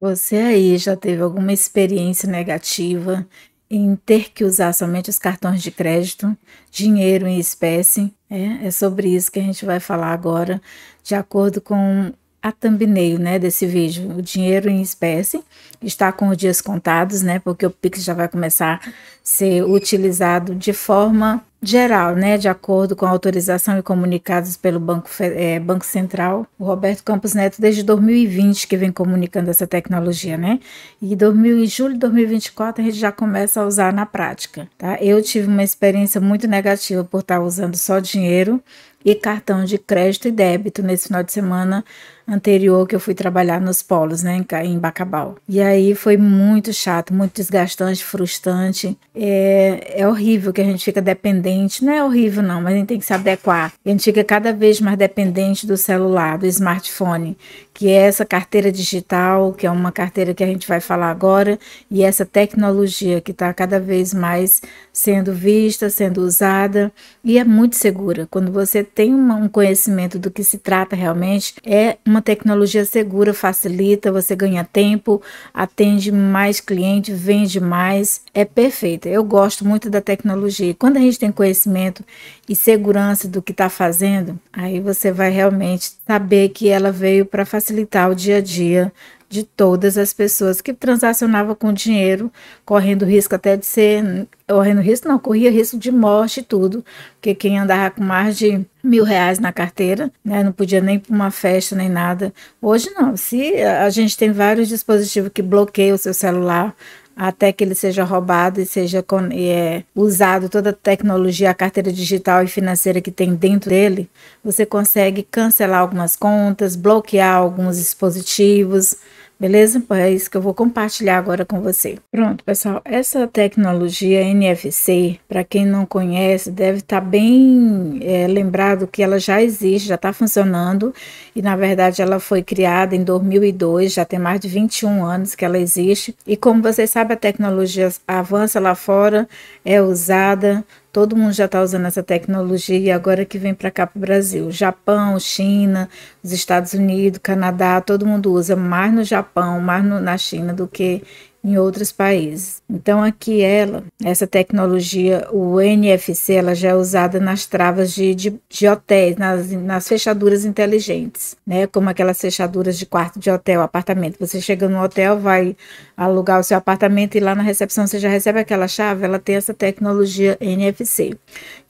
Você aí já teve alguma experiência negativa em ter que usar somente os cartões de crédito, dinheiro em espécie? É, é sobre isso que a gente vai falar agora, de acordo com a thumbnail, né, desse vídeo, o dinheiro em espécie, está com os dias contados, né, porque o Pix já vai começar a ser utilizado de forma geral, né, de acordo com a autorização e comunicados pelo Banco, é, Banco Central, o Roberto Campos Neto, desde 2020 que vem comunicando essa tecnologia, né, e 2000, em julho de 2024 a gente já começa a usar na prática, tá? Eu tive uma experiência muito negativa por estar usando só dinheiro, e cartão de crédito e débito nesse final de semana anterior que eu fui trabalhar nos polos, né, em Bacabal. E aí foi muito chato, muito desgastante, frustrante. É, é horrível que a gente fica dependente, não é horrível não, mas a gente tem que se adequar. A gente fica cada vez mais dependente do celular, do smartphone, que é essa carteira digital, que é uma carteira que a gente vai falar agora, e essa tecnologia que está cada vez mais sendo vista, sendo usada, e é muito segura. Quando você tem uma, um conhecimento do que se trata realmente, é uma tecnologia segura, facilita, você ganha tempo, atende mais cliente, vende mais, é perfeita. Eu gosto muito da tecnologia. Quando a gente tem conhecimento e segurança do que está fazendo, aí você vai realmente saber que ela veio para facilitar facilitar o dia a dia de todas as pessoas que transacionavam com dinheiro, correndo risco até de ser, correndo risco não, corria risco de morte e tudo, porque quem andava com mais de mil reais na carteira, né, não podia nem para uma festa nem nada. Hoje não, se a gente tem vários dispositivos que bloqueiam o seu celular, até que ele seja roubado e seja e é, usado toda a tecnologia, a carteira digital e financeira que tem dentro dele, você consegue cancelar algumas contas, bloquear alguns dispositivos, beleza? é isso que eu vou compartilhar agora com você. Pronto, pessoal, essa tecnologia NFC, para quem não conhece, deve estar tá bem é, lembrado que ela já existe, já está funcionando e, na verdade, ela foi criada em 2002, já tem mais de 21 anos que ela existe. E como vocês sabem, a tecnologia avança lá fora, é usada Todo mundo já está usando essa tecnologia e agora que vem para cá para o Brasil. Japão, China, os Estados Unidos, Canadá, todo mundo usa mais no Japão, mais no, na China do que em outros países. Então aqui ela, essa tecnologia, o NFC, ela já é usada nas travas de, de, de hotéis, nas, nas fechaduras inteligentes, né? Como aquelas fechaduras de quarto de hotel, apartamento. Você chega no hotel, vai alugar o seu apartamento e lá na recepção você já recebe aquela chave, ela tem essa tecnologia NFC.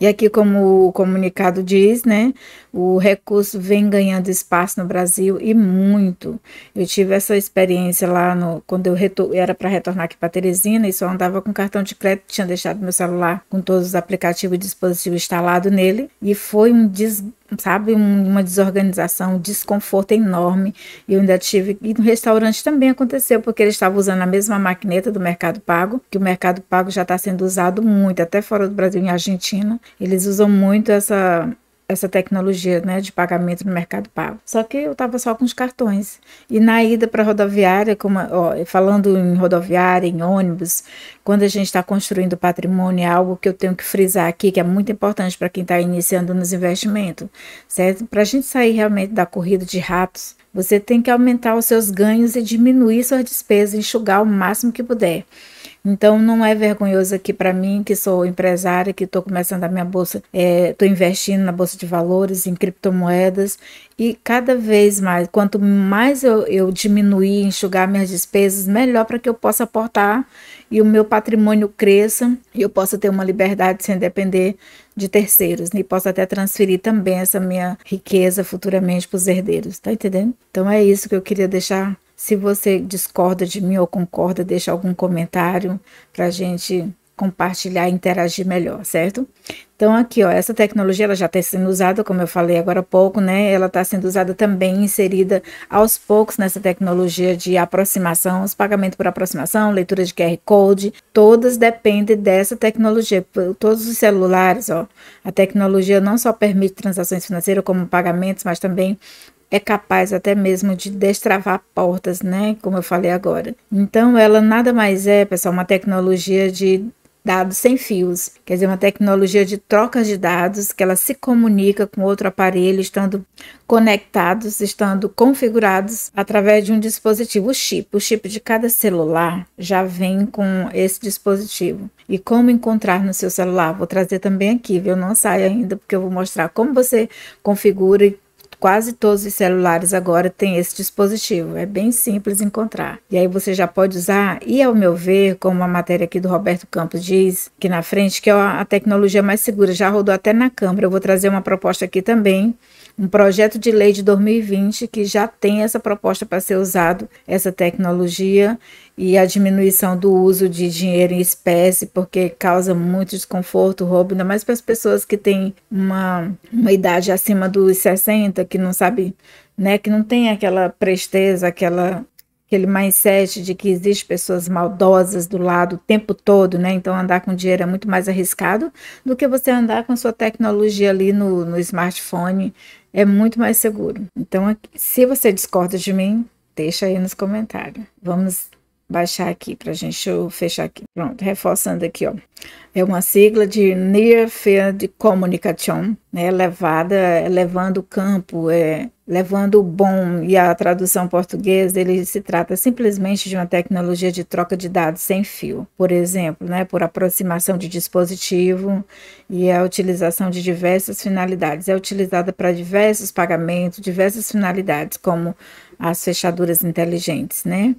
E aqui como o comunicado diz, né? O recurso vem ganhando espaço no Brasil e muito. Eu tive essa experiência lá no, quando eu era para retornar aqui para Teresina e só andava com cartão de crédito, tinha deixado meu celular com todos os aplicativos e dispositivos instalados nele e foi um des, sabe, uma desorganização, um desconforto enorme. E eu ainda tive e no restaurante também aconteceu porque ele estava usando a mesma maquineta do Mercado Pago, que o Mercado Pago já está sendo usado muito até fora do Brasil, em Argentina. Eles usam muito essa essa tecnologia né, de pagamento no Mercado Pago. Só que eu estava só com os cartões. E na ida para a rodoviária, como, ó, falando em rodoviária, em ônibus, quando a gente está construindo patrimônio, é algo que eu tenho que frisar aqui, que é muito importante para quem está iniciando nos investimentos, certo? Para a gente sair realmente da corrida de ratos, você tem que aumentar os seus ganhos e diminuir suas despesas, enxugar o máximo que puder. Então não é vergonhoso aqui para mim, que sou empresária, que estou começando a minha bolsa, estou é, investindo na bolsa de valores, em criptomoedas e cada vez mais, quanto mais eu, eu diminuir, enxugar minhas despesas, melhor para que eu possa aportar e o meu patrimônio cresça e eu possa ter uma liberdade sem depender de terceiros né? e possa até transferir também essa minha riqueza futuramente para os herdeiros, tá entendendo? Então é isso que eu queria deixar se você discorda de mim ou concorda, deixa algum comentário para a gente compartilhar e interagir melhor, certo? Então aqui, ó, essa tecnologia ela já está sendo usada, como eu falei agora há pouco, né? Ela está sendo usada também, inserida aos poucos nessa tecnologia de aproximação, os pagamentos por aproximação, leitura de QR Code, todas dependem dessa tecnologia. Todos os celulares, ó, a tecnologia não só permite transações financeiras como pagamentos, mas também é capaz até mesmo de destravar portas, né? Como eu falei agora. Então, ela nada mais é, pessoal, uma tecnologia de dados sem fios, quer dizer, uma tecnologia de troca de dados que ela se comunica com outro aparelho, estando conectados, estando configurados através de um dispositivo o chip. O chip de cada celular já vem com esse dispositivo. E como encontrar no seu celular? Vou trazer também aqui, viu? Não saia ainda, porque eu vou mostrar como você configura e Quase todos os celulares agora têm esse dispositivo. É bem simples encontrar. E aí você já pode usar, e ao meu ver, como a matéria aqui do Roberto Campos diz, que na frente, que é a tecnologia mais segura, já rodou até na câmera. Eu vou trazer uma proposta aqui também um projeto de lei de 2020 que já tem essa proposta para ser usado essa tecnologia e a diminuição do uso de dinheiro em espécie, porque causa muito desconforto, roubo, ainda mais para as pessoas que têm uma, uma idade acima dos 60, que não sabe, né, que não tem aquela presteza, aquela aquele mindset de que existem pessoas maldosas do lado o tempo todo, né? Então andar com dinheiro é muito mais arriscado do que você andar com sua tecnologia ali no, no smartphone, é muito mais seguro. Então, se você discorda de mim, deixa aí nos comentários. Vamos baixar aqui para a gente, deixa eu fechar aqui. Pronto, reforçando aqui, ó. É uma sigla de Near Field Communication, né? Levada, é, levando o campo, é, levando o bom. E a tradução portuguesa, ele se trata simplesmente de uma tecnologia de troca de dados sem fio, por exemplo, né? Por aproximação de dispositivo e a utilização de diversas finalidades. É utilizada para diversos pagamentos, diversas finalidades, como as fechaduras inteligentes, né?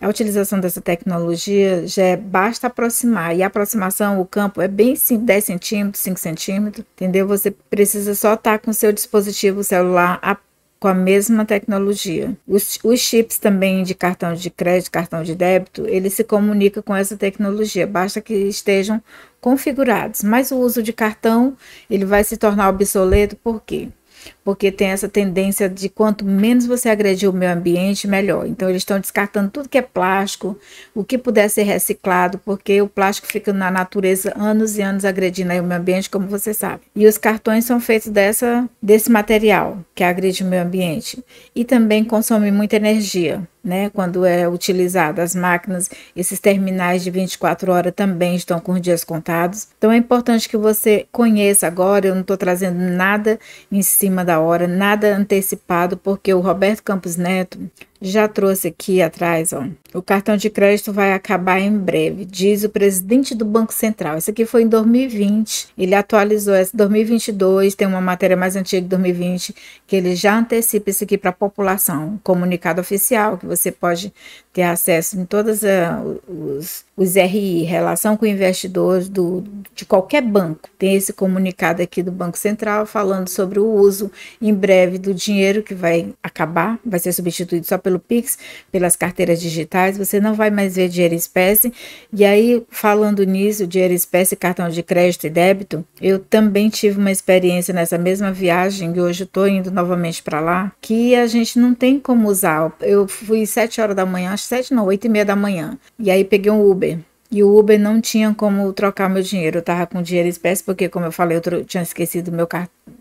a utilização dessa tecnologia já é, basta aproximar. E a aproximação, o campo é bem 10 centímetros, 5 centímetros, entendeu? Você precisa só estar com o seu dispositivo celular a, com a mesma tecnologia. Os, os, chips também de cartão de crédito, cartão de débito, ele se comunica com essa tecnologia, basta que estejam configurados. Mas o uso de cartão, ele vai se tornar obsoleto por quê? porque tem essa tendência de quanto menos você agredir o meio ambiente, melhor. Então eles estão descartando tudo que é plástico, o que puder ser reciclado, porque o plástico fica na natureza anos e anos agredindo o meio ambiente, como você sabe. E os cartões são feitos dessa desse material que agride o meio ambiente e também consome muita energia. Né, quando é utilizado as máquinas, esses terminais de 24 horas também estão com os dias contados. Então é importante que você conheça agora. Eu não estou trazendo nada em cima da hora, nada antecipado, porque o Roberto Campos Neto já trouxe aqui atrás, ó. O cartão de crédito vai acabar em breve, diz o presidente do Banco Central. Isso aqui foi em 2020. Ele atualizou essa 2022, tem uma matéria mais antiga de 2020 que ele já antecipa isso aqui para a população, um comunicado oficial que você pode ter acesso em todas eh, os os RI, relação com investidores do, de qualquer banco. Tem esse comunicado aqui do Banco Central falando sobre o uso em breve do dinheiro que vai acabar, vai ser substituído só pelo Pix, pelas carteiras digitais, você não vai mais ver dinheiro em espécie. E aí, falando nisso, dinheiro em espécie, cartão de crédito e débito, eu também tive uma experiência nessa mesma viagem, e hoje estou indo novamente para lá, que a gente não tem como usar. Eu fui sete horas da manhã, acho sete não, oito e meia da manhã. E aí peguei um Uber. E o Uber não tinha como trocar meu dinheiro. Eu tava com dinheiro espécie, porque, como eu falei, eu tinha esquecido meu,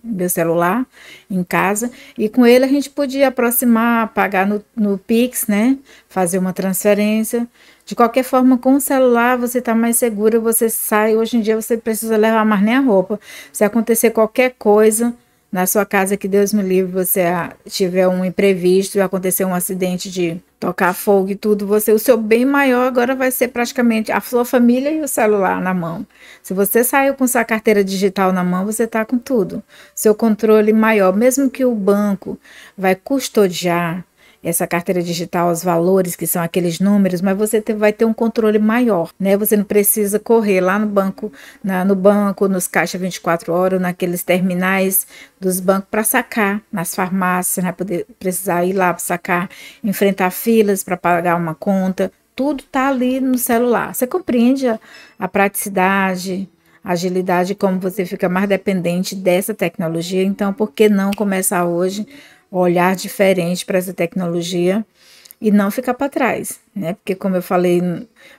meu celular em casa. E com ele a gente podia aproximar, pagar no, no Pix, né? Fazer uma transferência. De qualquer forma, com o celular você tá mais segura, você sai. Hoje em dia você precisa levar mais nem a roupa. Se acontecer qualquer coisa, na sua casa, que Deus me livre, você tiver um imprevisto, acontecer um acidente de tocar fogo e tudo, você, o seu bem maior agora vai ser praticamente a sua família e o celular na mão. Se você saiu com sua carteira digital na mão, você está com tudo. Seu controle maior, mesmo que o banco vai custodiar essa carteira digital, os valores que são aqueles números, mas você vai ter um controle maior, né? Você não precisa correr lá no banco, na, no banco, nos caixas 24 horas, naqueles terminais dos bancos para sacar, nas farmácias, né? Poder precisar ir lá para sacar, enfrentar filas para pagar uma conta. Tudo está ali no celular. Você compreende a, a praticidade, agilidade, como você fica mais dependente dessa tecnologia. Então, por que não começar hoje olhar diferente para essa tecnologia e não ficar para trás, né? Porque como eu falei,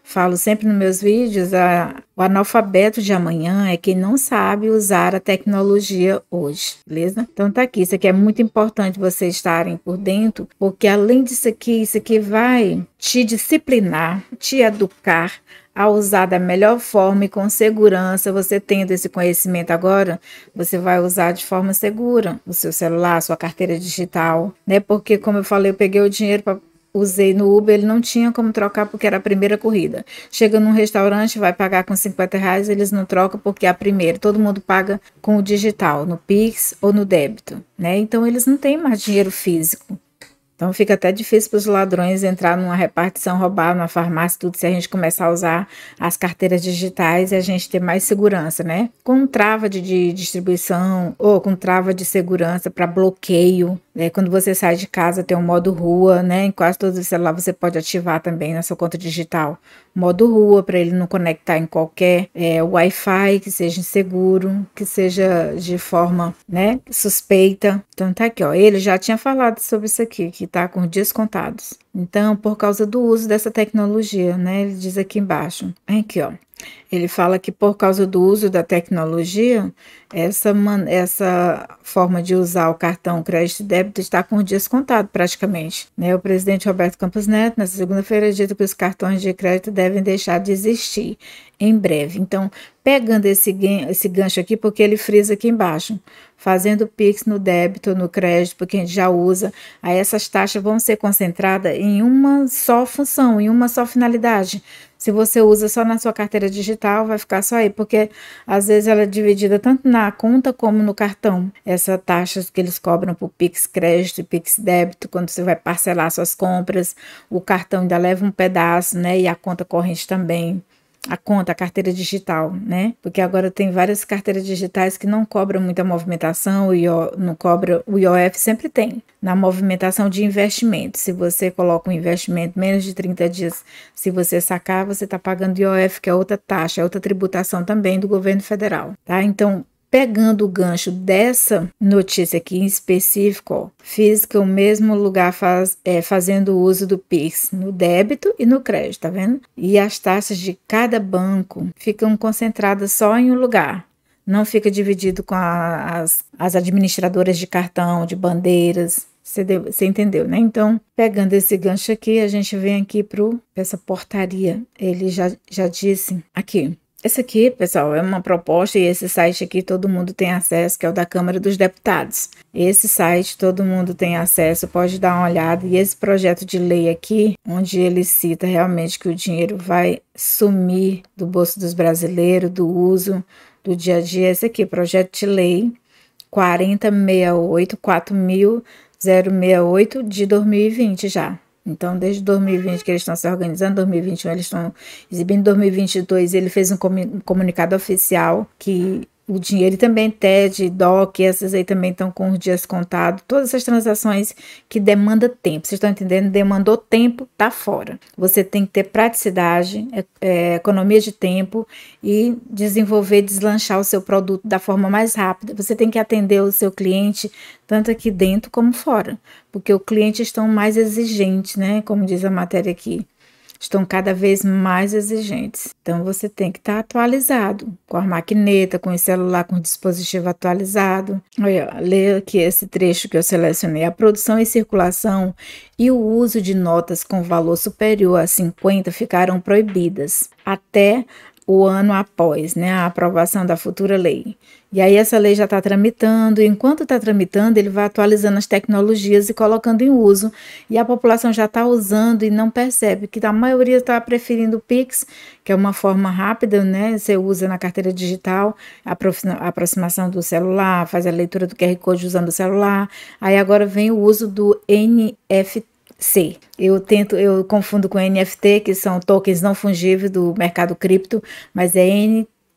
falo sempre nos meus vídeos, a, o analfabeto de amanhã é quem não sabe usar a tecnologia hoje, beleza? Então tá aqui, isso aqui é muito importante vocês estarem por dentro, porque além disso aqui, isso aqui vai te disciplinar, te educar a usar da melhor forma e com segurança. Você tendo esse conhecimento agora, você vai usar de forma segura o seu celular, sua carteira digital, né? Porque, como eu falei, eu peguei o dinheiro para usei no Uber, ele não tinha como trocar porque era a primeira corrida. Chega num restaurante, vai pagar com 50 reais, eles não trocam porque é a primeira. Todo mundo paga com o digital, no Pix ou no débito, né? Então eles não têm mais dinheiro físico. Então fica até difícil para os ladrões entrar numa repartição, roubar numa farmácia, tudo, se a gente começar a usar as carteiras digitais e a gente ter mais segurança, né? Com trava de, de distribuição ou com trava de segurança para bloqueio, né? Quando você sai de casa tem um modo rua, né? Em quase todos os celulares você pode ativar também na sua conta digital. Modo rua para ele não conectar em qualquer é, Wi-Fi que seja inseguro, que seja de forma, né? Suspeita. Então tá aqui, ó. Ele já tinha falado sobre isso aqui, que tá está com dias contados. Então, por causa do uso dessa tecnologia, né? Ele diz aqui embaixo. Aqui, ó. Ele fala que por causa do uso da tecnologia, essa, essa forma de usar o cartão crédito e débito está com descontado praticamente. Né? O presidente Roberto Campos Neto, nessa segunda-feira, disse que os cartões de crédito devem deixar de existir em breve. Então, pegando esse, esse gancho aqui, porque ele frisa aqui embaixo, fazendo PIX no débito, no crédito, porque a gente já usa, aí essas taxas vão ser concentradas em uma só função, em uma só finalidade, se você usa só na sua carteira digital, vai ficar só aí, porque às vezes ela é dividida tanto na conta como no cartão. Essa taxa que eles cobram por Pix crédito, Pix débito, quando você vai parcelar suas compras, o cartão ainda leva um pedaço, né? E a conta corrente também a conta, a carteira digital, né? Porque agora tem várias carteiras digitais que não cobram muita movimentação, o IO, não cobra, o IOF sempre tem na movimentação de investimento. Se você coloca um investimento menos de 30 dias, se você sacar, você está pagando IOF, que é outra taxa, é outra tributação também do governo federal, tá? Então, Pegando o gancho dessa notícia aqui em específico, ó, física, o mesmo lugar faz, é, fazendo uso do PIX no débito e no crédito, tá vendo? E as taxas de cada banco ficam concentradas só em um lugar. Não fica dividido com a, as, as administradoras de cartão, de bandeiras, você, entendeu, né? Então, pegando esse gancho aqui, a gente vem aqui para essa portaria. Ele já, já disse aqui: essa aqui, pessoal, é uma proposta e esse site aqui todo mundo tem acesso, que é o da Câmara dos Deputados. Esse site todo mundo tem acesso, pode dar uma olhada. E esse projeto de lei aqui, onde ele cita realmente que o dinheiro vai sumir do bolso dos brasileiros, do uso do dia a dia, esse aqui, projeto de lei 4068 4068 de 2020 já. Então, desde 2020 que eles estão se organizando, 2021 eles estão exibindo, 2022 ele fez um comunicado oficial que o dinheiro e também TED, DOC, essas aí também estão com os dias contados. Todas essas transações que demanda tempo. Vocês estão entendendo? Demandou tempo, tá fora. Você tem que ter praticidade, é, é, economia de tempo e desenvolver, deslanchar o seu produto da forma mais rápida. Você tem que atender o seu cliente tanto aqui dentro como fora, porque o cliente estão mais exigente, né? Como diz a matéria aqui estão cada vez mais exigentes. Então você tem que estar tá atualizado com a maquineta, com o celular, com o dispositivo atualizado. Olha, leia aqui esse trecho que eu selecionei. A produção e circulação e o uso de notas com valor superior a 50 ficaram proibidas até o ano após né, a aprovação da futura lei. E aí essa lei já está tramitando, e enquanto está tramitando, ele vai atualizando as tecnologias e colocando em uso, e a população já está usando e não percebe que a maioria está preferindo o Pix, que é uma forma rápida, né? Você usa na carteira digital, a aproximação do celular, faz a leitura do QR Code usando o celular. Aí agora vem o uso do NFT, C. Eu tento, eu confundo com NFT, que são tokens não fungíveis do mercado cripto, mas é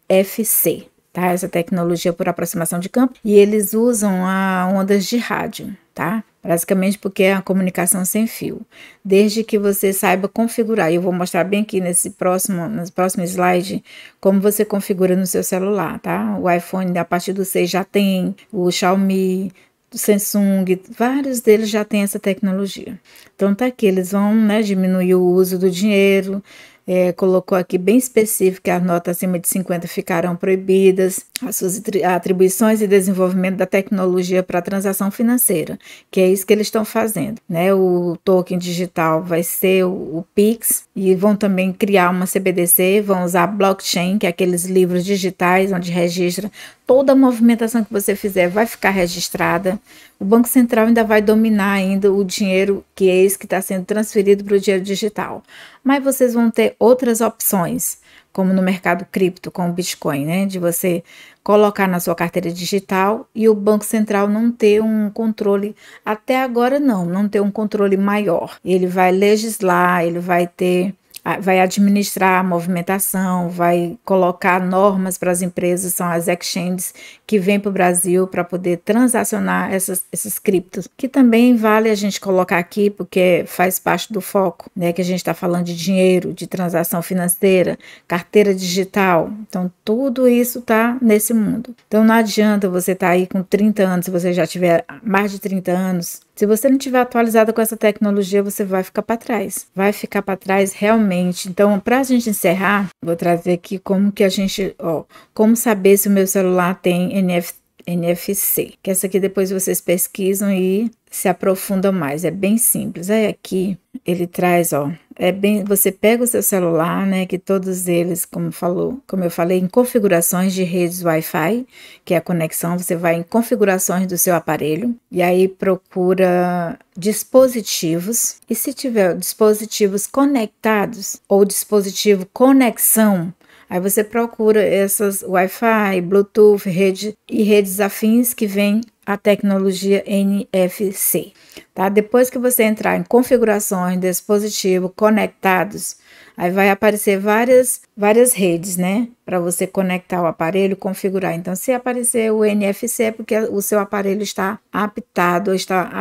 NFC, tá? Essa tecnologia por aproximação de campo e eles usam a ondas de rádio, tá? Basicamente porque é a comunicação sem fio, desde que você saiba configurar. Eu vou mostrar bem aqui nesse próximo, nesse próximo slide como você configura no seu celular, tá? O iPhone a partir do 6 já tem, o Xiaomi, Samsung, vários deles já têm essa tecnologia. Então tá aqui, eles vão né, diminuir o uso do dinheiro, é, colocou aqui bem específico que as notas acima de 50 ficarão proibidas, as suas atribuições e desenvolvimento da tecnologia para transação financeira, que é isso que eles estão fazendo. Né? O token digital vai ser o, o, Pix e vão também criar uma CBDC, vão usar blockchain, que é aqueles livros digitais onde registra toda movimentação que você fizer vai ficar registrada. O Banco Central ainda vai dominar ainda o dinheiro que é esse que está sendo transferido para o dinheiro digital. Mas vocês vão ter outras opções, como no mercado cripto, com o Bitcoin, né? De você colocar na sua carteira digital e o Banco Central não ter um controle, até agora não, não ter um controle maior. Ele vai legislar, ele vai ter vai administrar a movimentação, vai colocar normas para as empresas, são as exchanges que vêm para o Brasil para poder transacionar essas, esses criptos, que também vale a gente colocar aqui porque faz parte do foco, né? Que a gente está falando de dinheiro, de transação financeira, carteira digital, então tudo isso está nesse mundo. Então não adianta você estar tá aí com 30 anos, se você já tiver mais de 30 anos, se você não tiver atualizado com essa tecnologia, você vai ficar para trás. Vai ficar para trás realmente. Então, para a gente encerrar, vou trazer aqui como que a gente, ó, como saber se o meu celular tem NFC NFC. Que essa aqui depois vocês pesquisam e se aprofundam mais. É bem simples. Aí aqui ele traz, ó, é bem, você pega o seu celular, né, que todos eles, como falou, como eu falei, em configurações de redes Wi-Fi, que é a conexão, você vai em configurações do seu aparelho e aí procura dispositivos e se tiver dispositivos conectados ou dispositivo conexão Aí você procura essas Wi-Fi, Bluetooth, rede e redes afins que vem a tecnologia NFC. Tá? Depois que você entrar em configurações, dispositivo, conectados, aí vai aparecer várias, várias redes, né? Para você conectar o aparelho, configurar. Então, se aparecer o NFC, é porque o seu aparelho está adaptado, está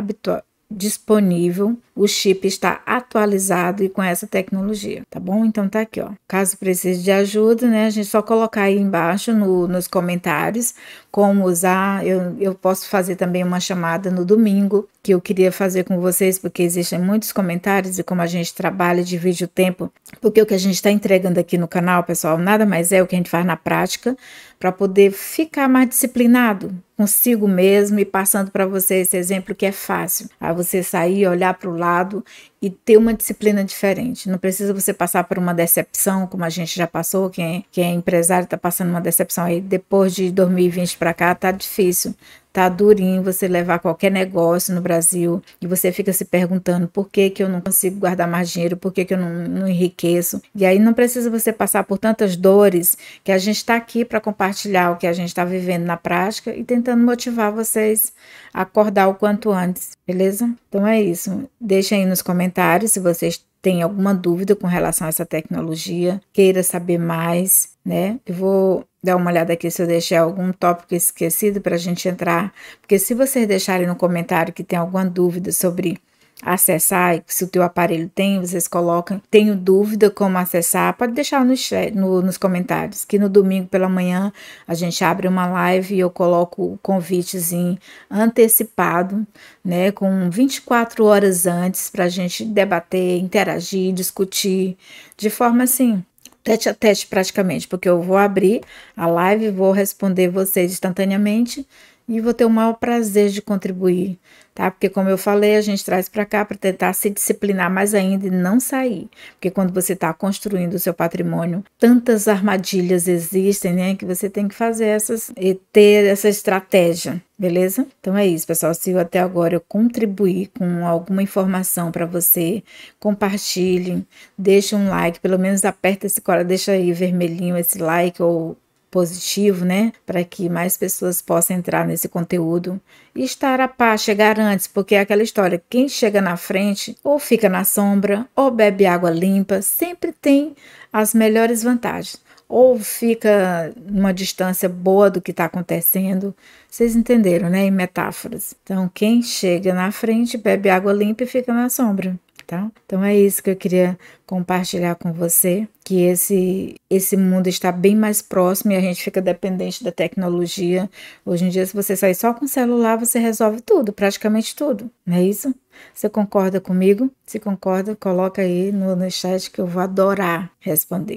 disponível o chip está atualizado e com essa tecnologia, tá bom? Então tá aqui, ó. Caso precise de ajuda, né? A gente só colocar aí embaixo no, nos comentários como usar. Eu, eu posso fazer também uma chamada no domingo que eu queria fazer com vocês, porque existem muitos comentários e como a gente trabalha, divide o tempo, porque o que a gente está entregando aqui no canal, pessoal, nada mais é o que a gente faz na prática para poder ficar mais disciplinado, consigo mesmo e passando para você esse exemplo que é fácil. Aí você sair, olhar para o lado lado e ter uma disciplina diferente. Não precisa você passar por uma decepção, como a gente já passou, quem, é, quem é empresário está passando uma decepção aí depois de 2020 para cá, tá difícil. Tá durinho você levar qualquer negócio no Brasil e você fica se perguntando por que, que eu não consigo guardar mais dinheiro, por que, que eu não, não enriqueço. E aí não precisa você passar por tantas dores que a gente está aqui para compartilhar o que a gente está vivendo na prática e tentando motivar vocês a acordar o quanto antes, beleza? Então é isso. deixa aí nos comentários se vocês têm alguma dúvida com relação a essa tecnologia, queira saber mais, né? Eu vou dar uma olhada aqui se eu deixei algum tópico esquecido para a gente entrar, porque se vocês deixarem no comentário que tem alguma dúvida sobre acessar, se o teu aparelho tem, vocês colocam, tenho dúvida como acessar, pode deixar no, no, nos comentários, que no domingo pela manhã a gente abre uma live e eu coloco o convitezinho antecipado, né, com 24 horas antes para a gente debater, interagir, discutir, de forma assim, tete a tete praticamente, porque eu vou abrir a live, vou responder vocês instantaneamente e vou ter o maior prazer de contribuir, tá? Porque como eu falei, a gente traz para cá para tentar se disciplinar mais ainda e não sair, porque quando você está construindo o seu patrimônio, tantas armadilhas existem, né? Que você tem que fazer essas e ter essa estratégia, beleza? Então é isso, pessoal. Se eu até agora eu contribuir com alguma informação para você, compartilhe, deixa um like, pelo menos aperta esse coração, deixa aí vermelhinho esse like ou positivo, né? Para que mais pessoas possam entrar nesse conteúdo e estar a par, chegar antes, porque é aquela história: quem chega na frente ou fica na sombra ou bebe água limpa, sempre tem as melhores vantagens. Ou fica numa distância boa do que está acontecendo. Vocês entenderam, né? Em metáforas. Então, quem chega na frente, bebe água limpa e fica na sombra tá? Então é isso que eu queria compartilhar com você, que esse esse mundo está bem mais próximo e a gente fica dependente da tecnologia. Hoje em dia, se você sair só com o celular, você resolve tudo, praticamente tudo, não é isso? Você concorda comigo? Se concorda, coloca aí no, no chat que eu vou adorar responder.